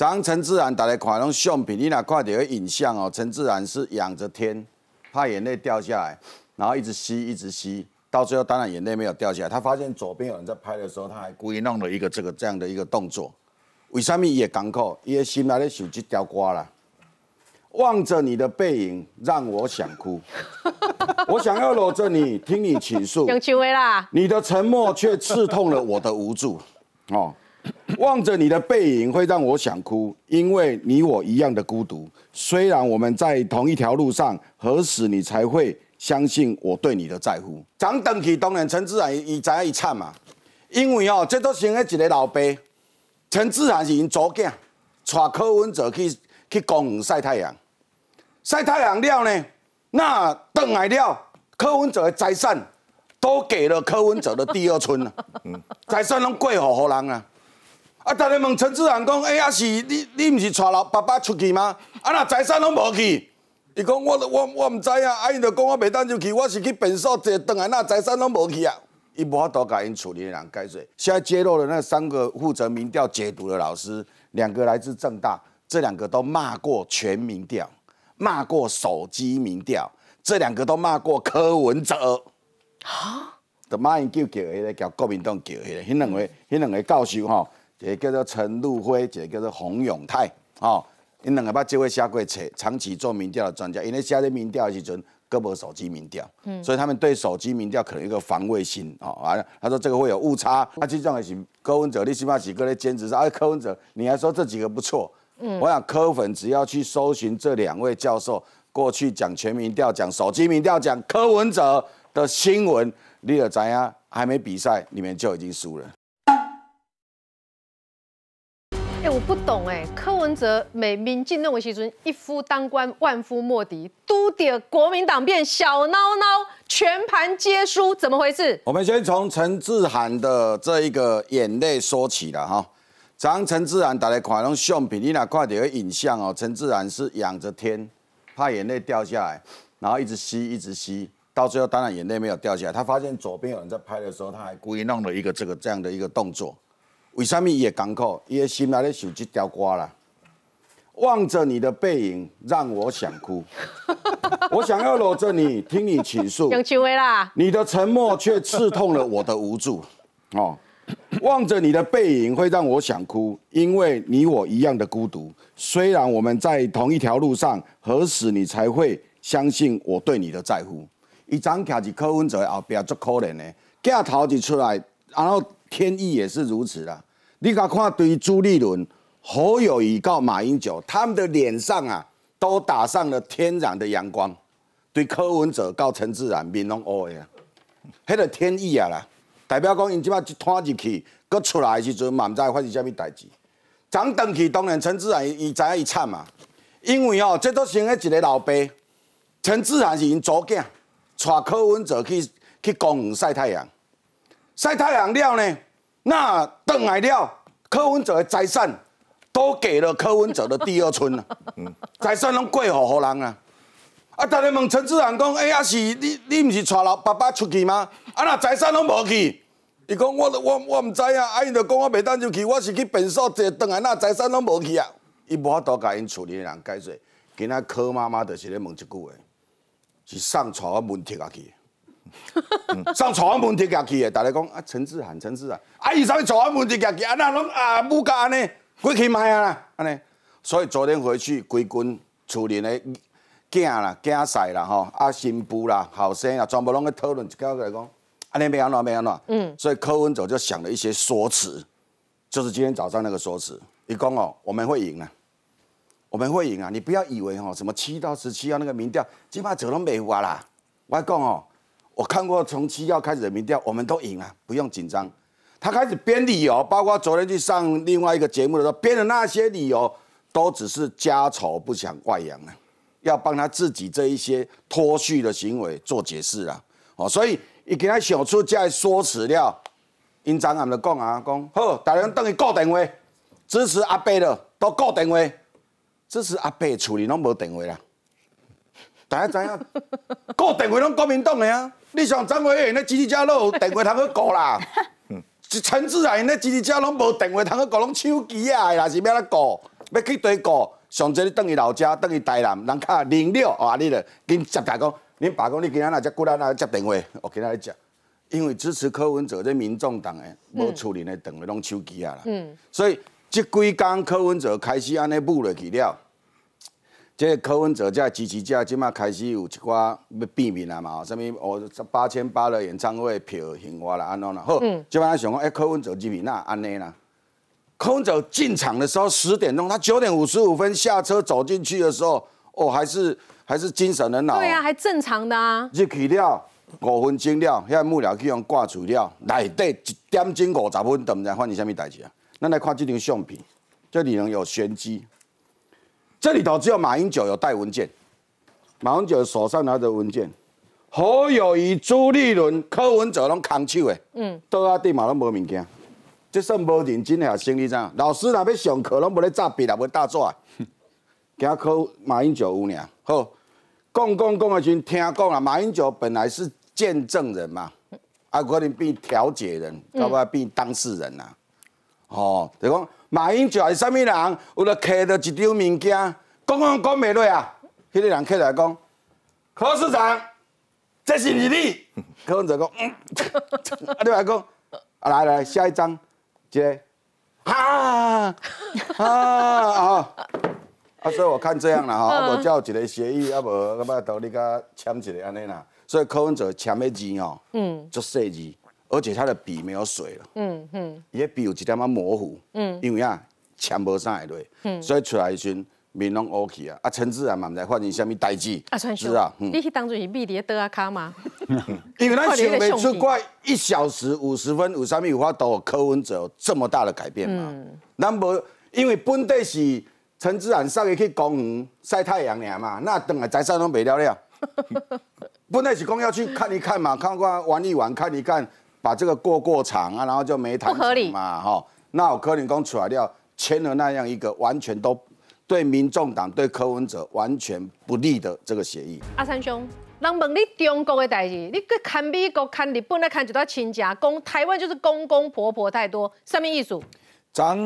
讲陈自然，大家看拢相片，你若看这个影像哦，陈自然是仰着天，怕眼泪掉下来，然后一直吸，一直吸，到最后当然眼泪没有掉下来。他发现左边有人在拍的时候，他还故意弄了一个这个这样的一个动作。为什么也感慨？因为心来的手机掉瓜了。望着你的背影，让我想哭。我想要搂着你，听你倾诉。啦。你的沉默却刺痛了我的无助。哦。望着你的背影，会让我想哭，因为你我一样的孤独。虽然我们在同一条路上，何时你才会相信我对你的在乎？长登去当然陈志然伊仔一惨嘛，因为哦，这都成一个老伯。陈志然是因左囝，带柯文哲去去公园晒太阳。晒太阳了呢，那回来了，柯文哲的财产都给了柯文哲的第二春了，财产拢过户给人啊。啊！逐个问陈志远讲：“哎呀，是你你毋是带老爸爸出去吗？”啊！那财产拢无去。伊讲我我我毋知啊。啊！伊就讲我袂当入去，我是去民宿坐等啊，那财产拢无去啊。伊无法度甲因处理人解释。现在揭露的那三个负责民调解读的老师，两个来自正大，这两个都骂过全民调，骂过手机民调，这两个都骂过柯文哲。啊？就骂因叫叫迄个叫国民党叫迄个，迄两位迄两位教授哈。也叫做陈露辉，也叫做洪永泰，哦，因两个捌这位写过册，长期做民调的专家，因为下日民调的时阵，各无手机民调，所以他们对手机民调可能一个防卫心，哦，完了，他说这个会有误差，他去也是柯文哲，你起码几个人兼职上，啊，柯文哲，你还说这几个不错，嗯，我想柯粉只要去搜寻这两位教授过去讲全民调，讲手机民调，讲柯文哲的新闻，你了怎样，还没比赛，你们就已经输了。不懂哎，柯文哲每民进认为席尊一夫当关万夫莫敌，都点国民党变小孬孬，全盘皆输，怎么回事？我们先从陈志涵的这一个眼泪说起了哈。当陈志涵打的快用相片，那快点影像哦。陈志涵是仰着天，怕眼泪掉下来，然后一直吸一直吸，到最后当然眼泪没有掉下来。他发现左边有人在拍的时候，他还故意弄了一个这个这样的一个动作。为什么伊会艰苦？伊的心内咧想这条歌啦。望着你的背影，让我想哭。我想要搂着你，听你倾诉。杨秋薇啦。你的沉默却刺痛了我的无助。哦，望着你的背影，会让我想哭，因为你我一样的孤独。虽然我们在同一条路上，何时你才会相信我对你的在乎？一张卡伫客运座后边，足可怜的。镜头一出来，然后。天意也是如此啦。你甲看对朱立伦、侯友宜、告马英九，他们的脸上啊，都打上了天然的阳光。对柯文哲告陈自然，面拢乌的啊，迄个天意啊啦，代表讲，伊即摆一摊入去，佮出来时阵嘛，唔知会发生啥物代志。讲回去，当然陈自然伊知影伊惨嘛，因为哦，这都城的一个老伯，陈自然是因祖囝，带柯文哲去去公园晒太阳。晒太阳了呢，那回来料柯文哲的财产都给了柯文哲的第二春了，财产拢过户好人啊！啊，大家问陈志远讲，哎呀，是你你唔是带老爸爸出去吗？啊，那财产拢无去，伊讲我我我唔知啊，啊，伊就讲我袂当入去，我是去民宿坐，回来那财产拢无去啊！伊无法度甲因厝里的人解释，今仔柯妈妈就是咧问一句话，是送带我文婷啊去。上床门踢脚去的，大家讲啊，陈志涵，陈志啊，啊伊啥物床门踢脚去啊，那拢啊不干安尼，鬼气卖啊啦安尼，所以昨天回去，规群厝里的囝啦、囝婿啦、吼啊新妇啦、后生啊，全部拢在讨论，一家来讲，安尼没安怎，没安怎，嗯，所以柯文哲就想了一些说辞，就是今天早上那个说辞，伊讲哦，我们会赢啊，我们会赢啊，你不要以为吼，什么七到十七号那个民调，起码走拢没湖啊啦，我讲哦。我看过从七号开始的民调，我们都赢了，不用紧张。他开始编理由，包括昨天去上另外一个节目的时候编的那些理由，都只是家丑不想外扬啊，要帮他自己这一些脱序的行为做解释啊。哦，所以一给他想出这说辞了，因张们就讲啊讲，好，大家等于固电话支持阿贝的都固电话，支持阿贝处理拢无电话啦。大家知影，个电话拢国民党诶啊！你上怎威诶？咧，吉尼斯佬有电话通去顾啦？嗯，陈志啊，因咧吉尼斯拢无电话通去顾，拢手机啊，还是要怎顾，要去对顾。上侪次等于老家，等于台南，人卡联络，哦阿你咧，跟接台讲，恁爸讲，你今仔日才过来，来接电话。我今仔来接。因为支持柯文哲这民众党诶，无处理咧电话拢手机啊啦。嗯。所以即几工柯文哲开始安尼补了去了。即柯文哲在支持下，即卖开始有一寡要变面啊嘛！什么哦，八千八的演唱会票型我来安怎啦。好，即卖想讲，哎，柯文哲入面呐？安尼啦！柯文哲进场的时候十点钟，他九点五十五分下车走进去的时候，哦，还是还是精神很好。对啊，还正常的啊。入去了五分钟了，遐幕僚去用挂除了，内底一点钟五十分钟，知发你下面代志啊。咱来看这张相片，这里能有玄机。这里头只有马英九有带文件，马英九手上拿着文件，侯友谊、朱立伦、柯文哲拢扛手的，嗯，倒阿地嘛拢无物件，这算无认真啊，心理战，老师若要上课拢无咧扎笔，也无大纸，惊柯马英九有娘，好，讲讲讲时阵听讲啊，马英九本来是见证人嘛，啊可能变调解人，要不要变当事人啊？哦，就讲马云主是什物人？有咧揢着一张物件，讲讲讲袂落啊，迄个人起来讲，柯师长，这是你的。柯文哲讲，啊，你来讲，啊来来下一张，姐，哈，啊啊，啊，啊，所以我看这样啦，吼，啊无叫一个协议，啊无，啊不同你甲签一个安尼啦，所以柯文哲签一字哦，嗯，就写字。而且他的笔没有水了，嗯嗯，也笔有一点仔模糊，嗯，因为啊，枪不啥会对，嗯，所以出来时，面拢乌去啊，啊陈志然嘛毋知发生虾米代志，啊，传说，嗯，你去当作是秘伫咧桌啊卡嘛？因为咱想面出怪一小时五十分，有啥物有法度，口温有这么大的改变嘛？那无，因为本地是陈志然上个去公园晒太阳尔嘛，那等来财产拢白了了，本来是讲要去看一看嘛，看看玩一玩看一看。把这个过过场啊，然后就没谈嘛，哈。那柯林讲出来了，签了那样一个完全都对民众党、对柯文哲完全不利的这个协议。阿三兄，人问你中国的代志，你去看美国、看日本，来看就到亲家讲台湾就是公公婆婆太多。上面意思？咱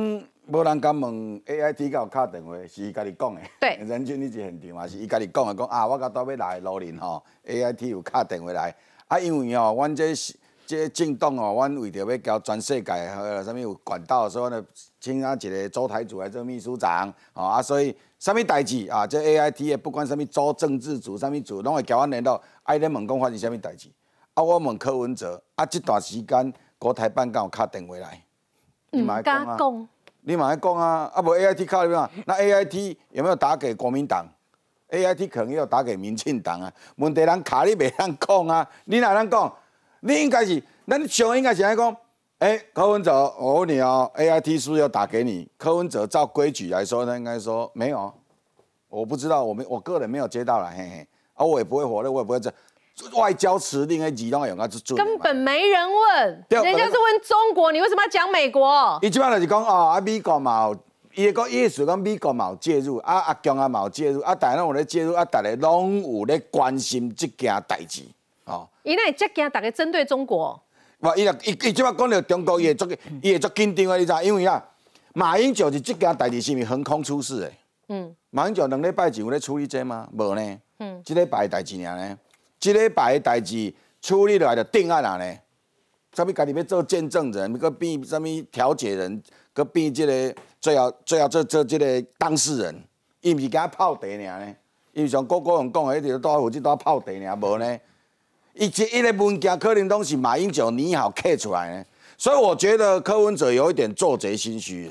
无人敢问 A I T 有卡电话，是伊家己讲的。对，人均你就现场嘛，是伊家己讲的，讲啊，我到到要来罗林吼，A I T 有卡电话来，啊，因为哦，阮这是。即政党哦，阮为着要交全世界，呵，啥物有管道，所以呢，请啊一个周台主来做秘书长，哦啊，所以啥物代志啊，即 A I T 诶，不管什物周政治组，啥物组，拢会交阮联络。爱咧问讲发生啥物代志？啊，我问柯文哲，啊，这段时间国台办敢有敲电话来？你嘛喺讲啊？你嘛喺讲啊？啊无 A I T 卡你嘛？那 A I T 有没有打给国民党？A I T 可能要打给民进党啊。问题人卡你袂当讲啊，你哪能讲？你应该是，那你想应该是讲，哎，柯文哲，我问你哦，A I T 是不是要打给你？柯文哲照规矩来说，他应该说没有，我不知道，我没，我个人没有接到了，嘿嘿，啊，我也不会火的，我也不会这外交辞令，哎，移动用阿是根本没人问，人家是问中国，你为什么要讲美国？伊本上就是讲哦，啊美国嘛，一个意思讲美国有介入，阿阿强嘛有介入，啊大家有咧介入，啊大家拢有咧关心这件代志。哦，伊那即惊大个针对中国，哇！伊若伊伊即摆讲到中国，伊会足伊会足紧张啊！你知？因为啊，马云九是即件代志是毋是横空出世诶？嗯，马云九两礼拜前有咧处理者吗？无呢？嗯，即礼拜代志尔呢？即礼拜代志处理落来就定案啦呢？啥物家己要做见证人，搁变啥物调解人，搁变即个最后最后做做即个当事人，伊毋是惊泡茶尔呢？伊是像国古人讲诶，一直倒负责倒泡茶尔无呢？以及一个文件、可能东西，马英九你好刻出来呢，所以我觉得柯文哲有一点做贼心虚。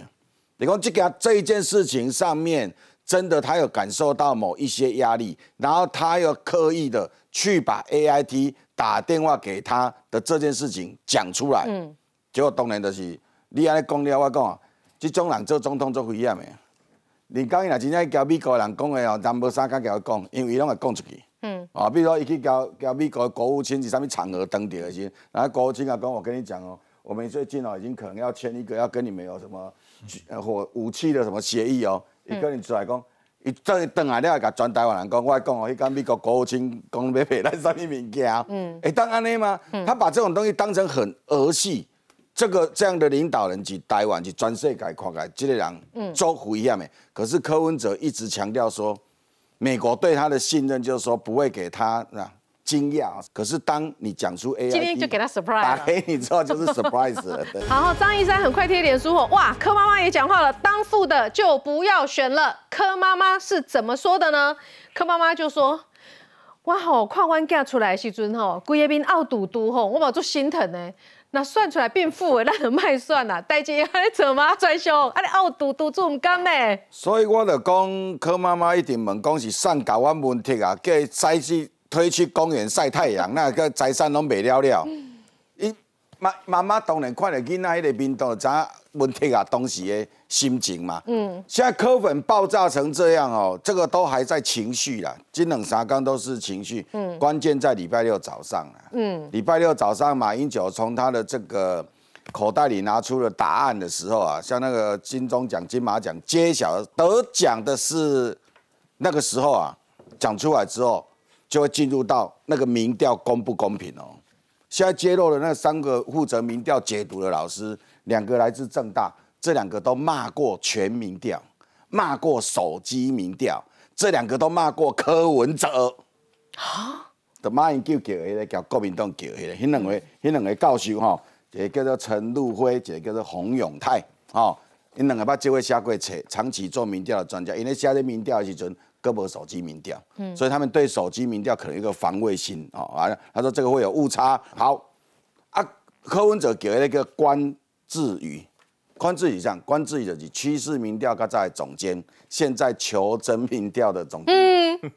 你看这个这一件事情上面，真的他有感受到某一些压力，然后他又刻意的去把 AIT 打电话给他的这件事情讲出来。嗯，结果当然就是你安尼讲了，我讲，这种人做总统做不一样诶。你讲伊若真正交美国人讲诶哦，咱无啥敢交伊讲，因为伊拢会讲出去。嗯啊，比如说一去交交美国国务卿，是啥物场合登顶的些。然后国务卿啊，跟我跟你讲哦，我们最近哦已经可能要签一个要跟你们有什么呃火武器的什么协议哦，一个人出来讲，一登一登啊，你还甲全台湾人讲，我讲哦，迄个美国国务卿讲要赔来啥物物件啊，嗯，会当安尼吗？他把这种东西当成很儿戏，这个这样的领导人去台湾去全世界看改，这个人嗯招呼一样的。可是柯文哲一直强调说。美国对他的信任就是说不会给他啊惊讶，可是当你讲出 AI，今天就给他 surprise，打黑你之后就是 surprise。了。好，张一山很快贴脸苏货，哇，柯妈妈也讲话了，当父的就不要选了，柯妈妈是怎么说的呢？柯妈妈就说，我吼看我囝出来时阵吼，规个面凹嘟嘟吼，我毛做心疼呢。那算出来变富的，那很卖算啦，但安还做吗？专修，啊你凹赌赌做唔干呢。所以我就讲，柯妈妈一定问讲是算搞往问题啊，叫伊再去推出公园晒太阳，那个财产拢未了了。妈妈妈当然看到见那迄个频道，怎问题啊？当时的心情嘛。嗯。现在科粉爆炸成这样哦，这个都还在情绪啦。今冷啥刚都是情绪。嗯。关键在礼拜六早上啊。嗯。礼拜六早上，马英九从他的这个口袋里拿出了答案的时候啊，像那个金钟奖、金马奖揭晓得奖的是那个时候啊，讲出来之后就会进入到那个民调公不公平哦。现在揭露的那三个负责民调解读的老师，两个来自正大，这两个都骂过全民调，骂过手机民调，这两个都骂过柯文哲。啊？都骂因叫叫那个叫国民党叫那个，那两位，那两位教授哈，一个叫做陈陆辉，一个叫做洪永泰，哈，因两个捌做位写过册，长期做民调的专家，因为写这民调的时阵。胳膊手机民调，嗯，所以他们对手机民调可能一个防卫心啊。他说这个会有误差。好，啊，柯文哲给了一个关志宇，关志宇这样，关志宇是趋势民调他在总监，现在求真民调的总。监，嗯，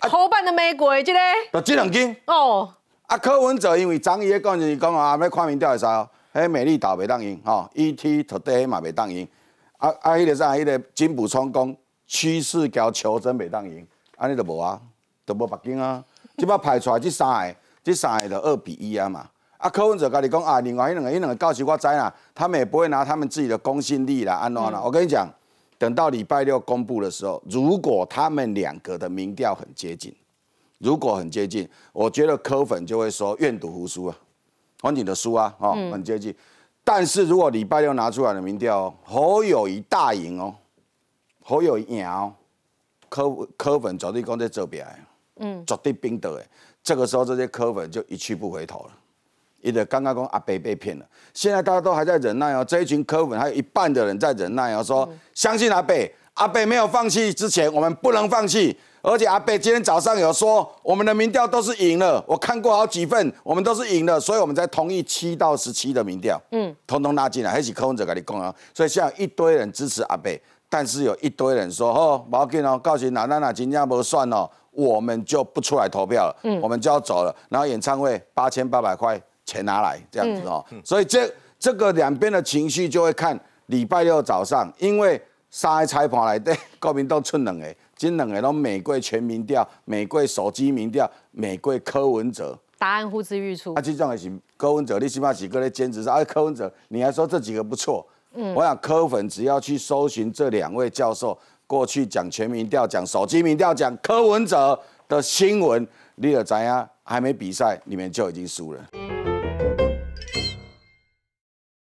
好办的玫瑰，这个，就这两间。哦。啊，柯文哲因为张爷讲就是讲啊，要看民调的时候，嘿，美丽岛没当赢哈，ET today 嘛没当赢。啊啊，迄个是啊，迄个金补充公。趋势交求真袂当赢，安尼就无啊，都无北京啊。即摆排出来，即三个，即三个就二比一啊嘛。啊，柯文哲家己讲啊，另外一两个一两个到时我栽啦，他们也不会拿他们自己的公信力来安闹闹。我跟你讲，等到礼拜六公布的时候，如果他们两个的民调很接近，如果很接近，我觉得柯粉就会说愿赌服输啊，王景的输啊，哦，很接近。但是如果礼拜六拿出来的民调，侯友谊大赢哦。好有赢哦！科科粉绝对讲在做边，嗯，绝对冰毒的。这个时候，这些科粉就一去不回头了。因为刚刚讲阿贝被骗了，现在大家都还在忍耐哦。这一群科粉还有一半的人在忍耐哦，说相信阿贝，阿贝没有放弃之前，我们不能放弃。而且阿贝今天早上有说，我们的民调都是赢了，我看过好几份，我们都是赢了，所以我们才同意七到十七的民调，嗯，通通拉进来，还是科粉者跟你讲哦。所以现在一堆人支持阿贝。但是有一堆人说：“哦，毛巾哦，告雄哪哪哪金家不算哦，我们就不出来投票了，我们就要走了。”然后演唱会八千八百块钱拿来这样子哦，所以这这个两边的情绪就会看礼拜六早上，因为三菜跑来对，国民都出冷个，金冷然后美国全民调，美国手机民调，美国柯文哲，答案呼之欲出。他这种也是柯文哲，你起码几个在兼职上。啊，柯文哲，你还说这几个不错。我想柯粉只要去搜寻这两位教授过去讲全民调、讲手机民调、讲柯文哲的新闻，你而怎呀还没比赛，你们就已经输了。